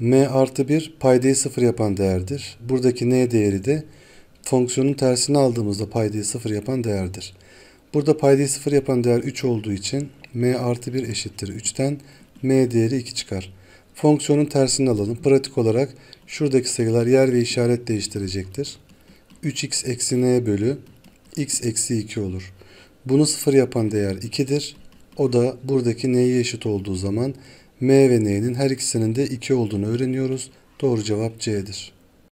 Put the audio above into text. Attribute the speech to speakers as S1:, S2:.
S1: m artı 1 paydayı 0 yapan değerdir. Buradaki n değeri de fonksiyonun tersini aldığımızda paydayı 0 yapan değerdir. Burada paydayı 0 yapan değer 3 olduğu için m artı 1 eşittir 3'ten m değeri 2 çıkar. Fonksiyonun tersini alalım. Pratik olarak şuradaki sayılar yer ve işaret değiştirecektir. 3x eksi n bölü x eksi 2 olur. Bunu 0 yapan değer 2'dir. O da buradaki n'ye eşit olduğu zaman M ve N'nin her ikisinin de 2 olduğunu öğreniyoruz. Doğru cevap C'dir.